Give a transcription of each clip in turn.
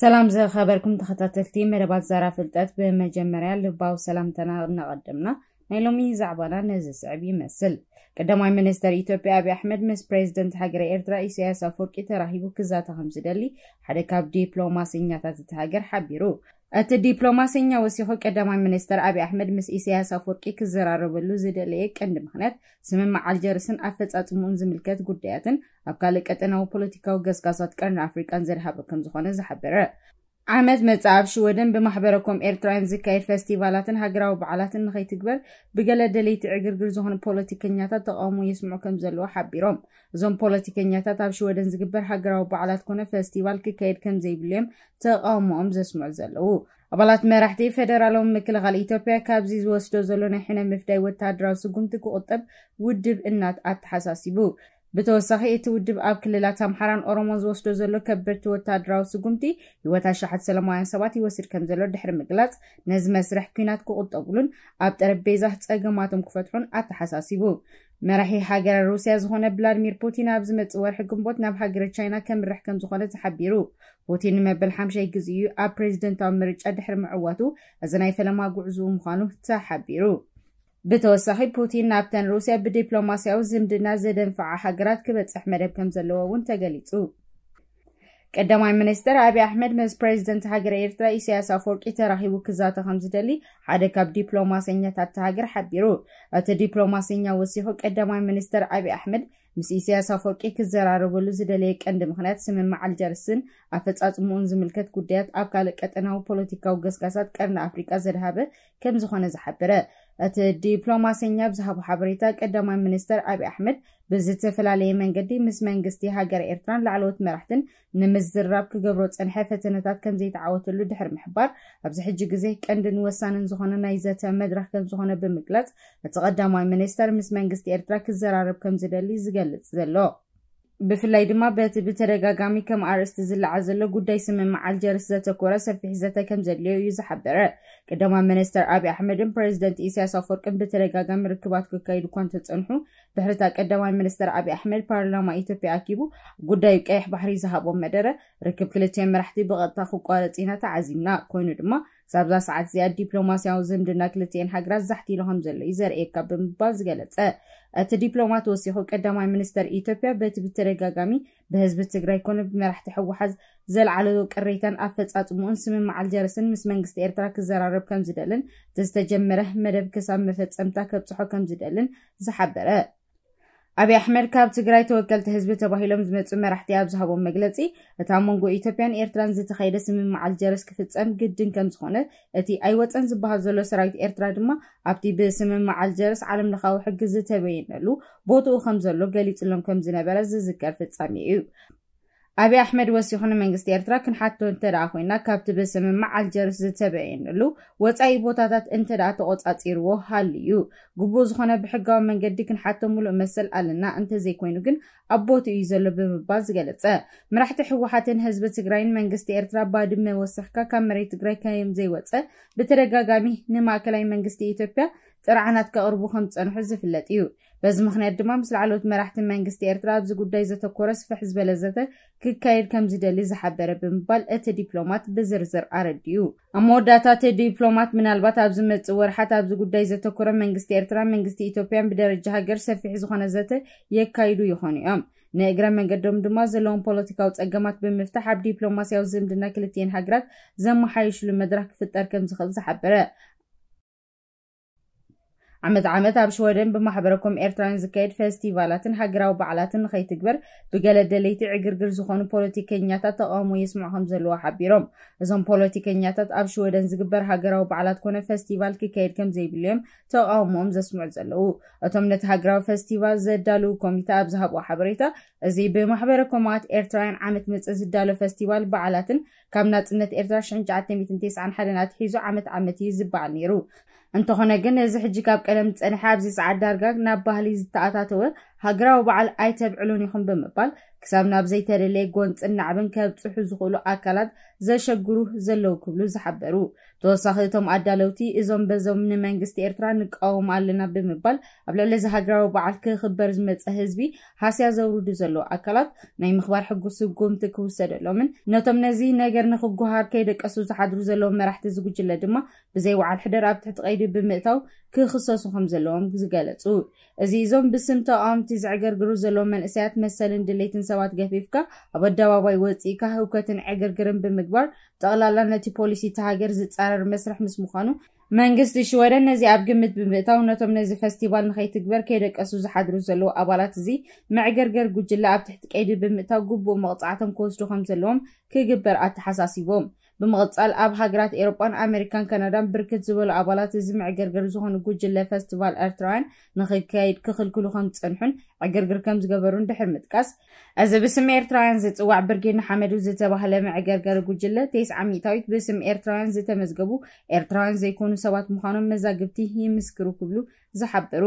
ሰላም ዝኸበርኩም ተኸታተልቲ መደባት ዛራ ፍልጠት ብመጀመርያ ልባዊ ሰላምተና እናቐድምና ናይ ሎሚ ዛዕባና ነዝስዕብ ይመስል ቀዳማይ ሚኒስተር ኢትዮጵያ ኣብዪ ኣሕመድ ምስ ፕሬዚደንት ሃገረ ኤርትራ ኢሳያስ ኣፈወርቂ ተራሂቡ ክዛተ ከም ዝደሊ ሓደ ካብ ዲፕሎማስኛታት እቲ ሃገር ሓቢሩ እቲ ዲፕሎማሰኛ ወሲኹ ቀዳማይ ሚኒስትር ኣብዪ ኣሕመድ ምስ ኢሳያስ ኣፈወርቂ ክዘራረበሉ ዝደለየ ቀንዲ ምክንያት ስምምዕ ኣልጀርስን ኣፈፃፅሙኡን ዝምልከት ጉዳያትን ኣብ ካልእ ቀጠናዊ ፖለቲካዊ ገስጋሳት ቀርኒ ኣፍሪቃን ዘድሃበ ከም ዝኾነ ዝሓበረ ዓመት መፅኣብ ሽወደን ብማሕበረኮም ኤርትራውያን ዝካየድ ፈስቲቫላትን ሃገራዊ በዓላትን ንኸይትግበር ብገለ ደለይቲ ዕግርግር ዝኾኑ ፖለቲከኛታት ተቃውሞ የስምዑ ከም ዘለዎ ሓቢሮም እዞም ፖለቲከኛታት ኣብ ሽወደን ዝግበር ሃገራዊ በዓላት ኮነ ፈስቲቫል ክካየድ ከም ዘይብሉ እዮም ተቃውሞኦም ዘስምዑ ዘለዉ ኣባላት መራሕቲ ፈደራላዊ ምክልኻል ኢትዮጵያ ካብዚ ዝወስዶ ዘሎ ናይ ሕነ ምፍዳይ ወተሃደራዊ ስጉምቲ ክቁጥብ ውድብ እናት ኣተሓሳሲቡ ብተወሳኺ እቲ ውድብ ኣብ ክልላት ኣምሓራን ኦሮሞ ዝወስዶ ዘሎ ከበድቲ ወታደራዊ ስጉምቲ ሂወታ ሸሓት ሰላማውያን ሰባት ይወስድ ከም ዘሎ ድሕሪ ምግላፅ ነዚ መስርሕ ኩናት ክቕጠብሉን ኣብ ጠረጴዛ ፀገማቶም ክፈትሑን ኣተሓሳሲቡ መራሒ ሃገረ ሩስያ ዝኾነ ብላድሚር ፑቲን ኣብ ዝመፅእ ወርሒ ግንቦት ናብ ሃገረ ቻይና ከምርሕ ከም ዝኾነ ዝሓቢሩ ፑቲን ንመበል ሓምሻይ ግዜ እዩ ኣብ ፕሬዚደንታዊ ምርጫ ድሕሪ ምዕዋቱ እዚ ናይ ፈለማ ጉዕዝኡ ምዃኑ ተሓቢሩ ብተወሳኺ ፑቲን ናብተን ሩስያ ብዲፕሎማስያዊ ዝምድና ዘደንፍዓ ሃገራት ክበፅሕ መደብ ከም ዘለዎ እውን ተገሊጹ ቀዳማይ ሚኒስትር ኣብዪ ኣሕመድ ምስ ፕሬዚደንት ሃገር ኤርትራ ኢሳያስ ኣፈወርቂ ተራኺቡ ክዛተ ከም ዝደሊ ሓደ ካብ ዲፕሎማሰኛታት ተሃገር ሓቢሩ እቲ ዲፕሎማሰኛ ወሲኹ ቀዳማይ ሚኒስትር ኣብዪ ኣሕመድ ምስ ኢሳያስ ኣፈወርቂ ክዘራረበሉ ዝደለየ ቀንዲ ምክንያት ስምምዕ ኣልጀርስን ኣፈፃፅሙኡን ዝምልከት ጉዳያት ኣብ ካልእ ቀጠናዊ ፖለቲካዊ ገስጋሳት ቀርኒ ኣፍሪቃ ዘድሃበ ከም ዝኾነ ዝሓብረ እቲ ዲፕሎማሰኛ ብዝሃቦ ሓበሬታ ቀዳማይ ሚኒስተር ኣብዪ ኣሕመድ ብዝተፈላለየ መንገዲ ምስ መንግስቲ ሃገር ኤርትራን ላዕለዎት መራሕትን ንምዝራብ ክገብሮ ፀንሐ ፈተነታት ከም ዘይተዓወተሉ ድሕሪ ምሕባር ኣብዚ ሕጂ ግዜ ቀንድን ወሳንን ዝኾነ ናይ ዘተ መድረክ ከም ዝኾነ ብምግላፅ እቲ ቀዳማይ ሚኒስተር ምስ መንግስቲ ኤርትራ ክዘራርብ ከም ዝደሊ ዝገልፅ ዘሎ ብፍላይ ድማ በቲ ብተደጋጋሚ ከም ኣርእስቲ ዝለዓ ዘሎ ጉዳይ ስምምዕ ኣልጀርስ ዘተኮረ ሰፊሕ ዘተ ከም ዘድልዮ እዩ ዝሓበረ ቀዳማ ሚኒስተር ኣብዪ ኣሕመድን ፕሬዚደንት ኢሳያስ ኣፈወርቅን ብተደጋጋሚ ርክባት ክካይዱ እኳ እንተፀንሑ ድሕሪታ ቀዳማይ ሚኒስተር ኣብዪ ኣሕመድ ፓርላማ ኢትዮጵያ ኣኪቡ ጉዳዩ ቀይሕ ባሕሪ ዝሃቦም መደረ ርክብ ክልትዮን መራሕቲ ብቐጥታ ክቋረፂና ተዓዚምና ኮይኑ ድማ ዛብዛ ሰዓት እዚኣ ዲፕሎማስያዊ ዝምድና ክልትኤን ሃገራት ዛሕቲኢሉ ከም ዘሎ እዩ ዘርእየካ ብምባል ዝገለፀ እቲ ዲፕሎማት ወሲኹ ቀዳማይ ሚኒስተር ኢትዮጵያ በቲ ብተደጋጋሚ ብህዝቢ ትግራይ ኮነ ብመራሕቲ ሕወሓዝ ዘለዓለዶ ቅሬታን ኣፈፃፅሙኡን ስምምዕ ኣልጀርስን ምስ መንግስቲ ኤርትራ ክዘራርብ ከም ዝደልን እቲ ዝተጀመረ መደብ ክሳብ መፈፀምታ ከብፅሖ ከም ዝደልን ዝሓበረ ኣብዪ ኣሕመድ ካብ ትግራይ ተወከልቲ ህዝቢ ተባሂሎም ዝመፁ መራሕቲ ኣብ ዝሃቦም መግለፂ እቲ ኣብ መንጎ ኢትዮጵያን ኤርትራን ዝተኸይደ ስምምዓል ጀረስ ክፍፀም ግድን ከም ዝኾነ እቲ ኣይወፀን ዝበሃል ዘሎ ሰራዊት ኤርትራ ድማ ኣብቲ ብስምምዓል ጀረስ ዓለም ለካዊ ሕጊ ዝተበየነሉ ቦትኡ ከም ዘሎ ገሊፅሎም ከም ዝነበረ ዝዝከር ፍፃሚ እዩ ኣብዪ ኣሕመድ ወሲኹን መንግስቲ ኤርትራ ክንሓቶ እንተ ደኣ ኮይና ካብቲ ብስምማዕ ኣልጀርስ ዝተበየንሉ ወፃኢ ቦታታት እንተ ደኣ ተቆፃፂርዎ እዩ ግቡእ ዝኾነ ብሕጋዊ መንገዲ ክንሓቶ ሙሉእ መሰል ኣለና እንተዘይኮይኑ ግን ኣብ ቦት እዩ ዘሎ ብምባል ዝገለፀ መራሕቲ ሕወሓትን ህዝቢ ትግራይን መንግስቲ ኤርትራ ባድመ ወሲኽካ ካብ መሬት ትግራይ ከም ዘይወፀ ብተደጋጋሚ ንማእከላይ መንግስቲ ኢትዮጵያ ጥርዓናት ከቅርቡ ከም ዝፀንሑ ዝፍለጥ እዩ በዚ ምክንያት ድማ ምስ ላዕለዎት መራሕትን መንግስቲ ኤርትራ ኣብዚ ጉዳይ ዘተኮረ ስፍሕ ዝበለ ዘተ ክካየድ ከም ዝደሊ ዝሓበረ ብምባል እቲ ዲፕሎማት ብዝርዝር ኣረድዩ ኣብ መወዳእታ እቲ ዲፕሎማት ምናልባት ኣብ ዝመፅእ ወርሓት ኣብዚ ጉዳይ ዘተኮረ መንግስቲ ኤርትራ መንግስቲ ኢትዮጵያን ብደረጃ ሃገር ሰፊሕ ዝኾነ ዘተ የካይዱ ይኾኑ እዮም ንእግረ መንገዶም ድማ ዘለዎም ፖለቲካዊ ፀገማት ብምፍታሕ ኣብ ዲፕሎማስያዊ ዝምድና ክልትኤን ሃገራት ዘመሓይሽሉ መድረክ ክፍጠር ከም ዝኽእል ዝሓበረ عمد عمد اب شوردن بمحبركم اير ترانز كيد فيستيفالاتن هاجرا وبعلاتن خي تكبر بقال الدليتي عقر قر زخون بوليتيكينياتا تقامو يسمعهم زلوا حبيرهم زون بوليتيكينياتا اب شوردن زقبر هاجرا وبعلات كون فيستيفال كي كيد كم زي بليم تقاموهم زسمع زلوا اتم نت هاجرا فيستيفال زد دالو كوميتا اب زهب وحبريتا زي بمحبركم مات اير تران عمد مز از دالو فيستيفال بعلاتن كم نت نت اير تران شنجعتن بتنتيس عن حدنات حيزو عمد عمد يزب እንተኾነ ግን እዚ ሕጂ ካብ ቀደም ዝፀንሐ ኣብዚ ፃዓዳርጋግ ናብ ባህሊ ዝተኣታተወ ሃገራዊ በዓል ኣይተብዕሉን ይኹም ብምባል ክሳብ ናብ ዘይተደለየ ጎን ፅናዕብን ከብፅሑ ዝኽእሉ ኣካላት ዘሸግሩ ዘለው ክብሉ ዝሓበሩ ተወሳኺ እቶም ኣዳለውቲ እዞም በዞም ንመንግስቲ ኤርትራ ንቃወሙ ኣለና ብምባል ኣብ ልዕሊ ዚ ሃገራዊ በዓል ክኽበር ዝመፀ ህዝቢ ሃስያ ዘውርዱ ዘለዉ ኣካላት ናይ ምኽባር ሕጉስ ህጉምቲ ክውሰደሎምን ነቶም ነዚ ነገር ንክጓሃር ከይደቀሱ ዝሓድሩ ዘለዎም መራሕቲ ዝጉጅለ ድማ ብዘይ በዓል ሕደር ኣብ ትሕቲ ቀይዲ ብምእታው ክክሰሱ ከም ዘለዎም ዝገለፁ እዚ እዞም ብስም ተቃወምቲ ዝዕገርግሩ ዘለዎም መንእሰያት መሰልን ድሌትን ሰባት ገፊፍካ ኣብ ኣደባባይ ወፂኢካ ህውከትን ዕግርግርን ብምግባር ጠቕላላ ነቲ ፖሊሲ እቲ ሃገር ዝፃረር መስርሕ ምስ ምዃኑ መንግስቲ ሽወደ ነዚ ኣብ ግምት ብምእታው ነቶም ነዚ ፈስቲቫል ንከይትግበር ከይደቀሱ ዝሓድሩ ዘለዎ ኣባላት እዚ መዕገርገር ጉጅላ ኣብ ትሕቲ ቀይዲ ብምእታው ግቡእ መቕፃዕቶም ክወስዱ ከም ዘለዎም ክግበር ኣተሓሳሲቦም ብምቕፃል ኣብ ሃገራት ኤሮጳን ኣሜሪካን ካናዳን ብርክት ዝበሉ ኣባላት እዚ ምዕገርግር ዝኾኑ ጉጅለ ፈስቲቫል ኤርትራውያን ንኽካይድ ክኽልክሉ ከም ዝፀንሑን ዕገርግር ከም ዝገበሩን ድሕር ምጥቃስ እዚ ብስም ኤርትራውያን ዝፅዋዕ ብርጌድ ንሓመዱ ዝተባህለ ምዕገርገሪ ጉጅለ ተስዓ ሚታዊት ብስም ኤርትራውያን ዝተመዝገቡ ኤርትራውያን ዘይኮኑ ሰባት ምዃኖም መዛግብቲ ይምስክሩ ክብሉ ዝሓብሩ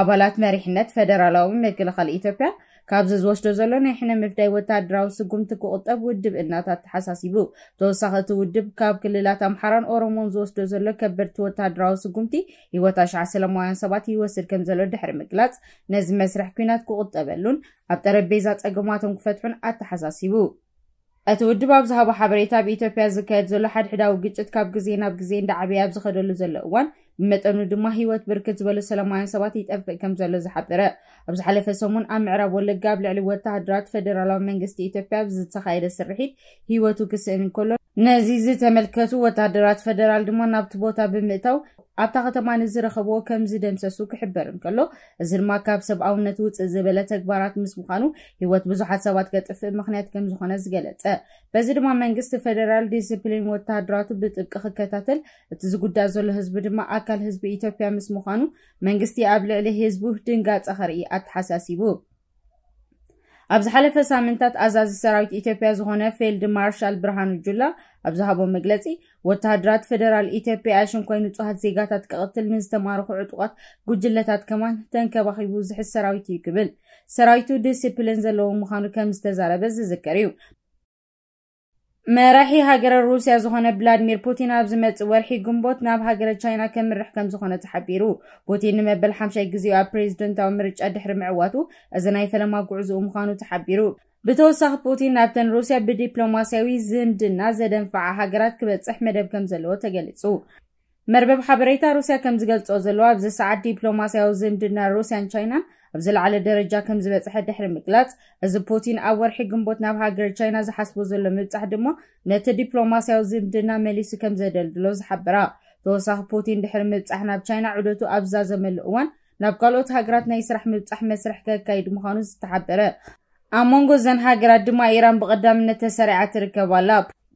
ኣባላት መሪሕነት ፈደራላዊ መከላኸሊ ኢትዮጵያ ካብዚ ዝወስዶ ዘሎ ናይ ሕነ ምፍዳይ ወታደራዊ ስጉምቲ ክቁጠብ ውድብ እናታት ተሓሳሲቡ ተወሳኺ እቲ ውድብ ካብ ክልላት ኣምሓራን ኦሮሞን ዝወስዶ ዘሎ ከበድቲ ወታደራዊ ስጉምቲ ሂወታ ኣሽዓ ሰለማውያን ሰባት ይወስድ ከም ዘሎ ድሕሪ ምግላፅ ነዚ መስርሕ ኩናት ክቁጠበሉን ኣብ ጠረጴዛ ፀገማቶም ክፈትሑን ኣተሓሳሲቡ እቲ ውድብ ኣብ ዝሃቦ ሓበሬታ ኣብ ኢትዮጵያ ዝካየድ ዘሎ ሓድሕዳዊ ግጭት ካብ ግዜ ናብ ግዜ እንዳዓበየ ኣብ ዝኸደሉ ዘሎ እዋን متنو دما هيوت بركز ولا سلام عين سبات يتأف كم زل زحبرة أبز حلف سومن أم عرب ولا قبل على وتعدرات فدرالام من جستي تبي أبز تخير السرحيد هيوتو كسر كل ነዚ ዝተመልከቱ ወታደራት ፈደራል ድማ ናብቲ ቦታ ብምእታው ኣብታ ከተማ ንዝረኸብዎ ከም ዝደምሰሱ ክሕበር እንከሎ እዚ ድማ ካብ ሰብኣውነት ውፅእ ዝበለ ተግባራት ምስ ምዃኑ ሂወት ብዙሓት ሰባት ገጥፍእ ምክንያት ከም ዝኾነ ዝገለፀ በዚ ድማ መንግስቲ ፈደራል ዲስፕሊን ወታሃደራቱ ብጥብቂ ክከታተል እቲ ዝጉዳእ ዘሎ ህዝቢ ድማ ኣካል ህዝቢ ኢትዮጵያ ምስ ምዃኑ መንግስቲ ኣብ ልዕሊ ህዝቢ ድንጋፀ ኸርኢ ኣተሓሳሲቡ ኣብ ዝሓለፈ ሳምንታት ኣዛዚ ሰራዊት ኢትዮጵያ ዝኾነ ፊልድ ማርሻል ብርሃኑ ጁላ ኣብ ዝሃቦ መግለፂ ወተሃድራት ፈደራል ኢትዮጵያ ኣሽን ኮይኑ ንፁሃት ዜጋታት ክቕትል ምን ዝተማርኩ ዕጡቃት ጉጅለታት ከማን ተንከባኺቡ ዝሕዝ ሰራዊት እዩ ክብል ሰራዊቱ ዲስፕሊን ዘለዎ ምዃኑ ከም ዝተዛረበ ዝዝከር እዩ መራሒ ሃገረ ሩስያ ዝኾነ ቭላድሚር ፑቲን ኣብ ዝመፅእ ወርሒ ግንቦት ናብ ሃገረ ቻይና ከምርሕ ከም ዝኾነ ተሓቢሩ ፑቲን ንመበል ሓምሻይ ግዜኡ ኣብ ፕሬዚደንታዊ ምርጫ ድሕሪ ምዕዋቱ እዚ ናይ ፈለማ ጉዕዝኡ ምዃኑ ተሓቢሩ ብተወሳኺ ፑቲን ናብተን ሩስያ ብዲፕሎማስያዊ ዝምድና ዘደንፍዓ ሃገራት ክበፅሕ መደብ ከም ዘለዎ ተገሊጹ መርበብ ሓበሬታ ሩስያ ከም ዝገልጾ ዘለዎ ኣብዚ ሰዓት ዲፕሎማስያዊ ዝምድና ሩስያን ቻይናን ኣብ ዝለዓለ ደረጃ ከም ዝበፅሐ ድሕሪ ምግላፅ እዚ ፑቲን ኣብ ወርሒ ግንቦት ናብ ሃገር ቻይና ዝሓስቦ ዘሎ ምብፃሕ ድማ ነቲ ዲፕሎማስያዊ ዝምድና መሊሱ ከም ዘደልድሎ ዝሓብራ ተወሳኺ ፑቲን ድሕሪ ምብፃሕ ናብ ቻይና ዑደቱ ኣብዛዘመሉ እዋን ናብ ካልኦት ሃገራት ናይ ስራሕ ምብፃሕ መስርሕ ከካይድ ምዃኑ ዝተሓበረ ኣብ መንጎ እዘን ሃገራት ድማ ኢራን ብቐዳምነት ተሰሪዓ ትርከብ ኣላ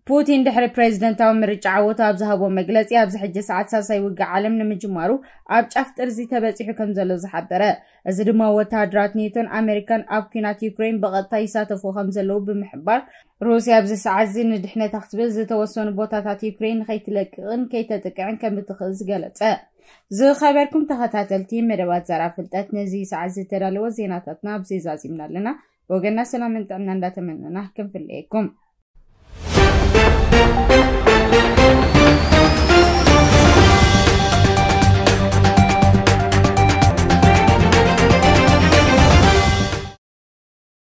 بوتين دحر بريزيدنت او مرچ عوت ابز هبو مغلصي ابز حج ساعات ساساي وقع عالم نمجمارو اب ጫፍ ጥርዚ ተበፂሑ ከም ዘሎ ዝሓበረ እዚ ድማ ወታደራት ኔቶን ኣሜሪካን ኣብ ኩናት ዩክሬን ብቐጥታ ይሳተፉ ከም ዘለዉ ብምሕባር ሩስያ ኣብዚ ሰዓት እዚ ንድሕነታ ክትብል ዝተወሰኑ ቦታታት ዩክሬን ንከይትለቅቕን ከይተጥቅዕን ከም እትኽእል ዝገለጸ ዝኸበርኩም ተኸታተልቲ መደባት ዘራ ፍልጠት ነዚ ሰዓት ዝተዳለወ ዜናታትና ኣብዘዛዚምና ኣለና ወገና ሰላምን ጥዕና እንዳተመንና ክንፍለየኩም Thank you.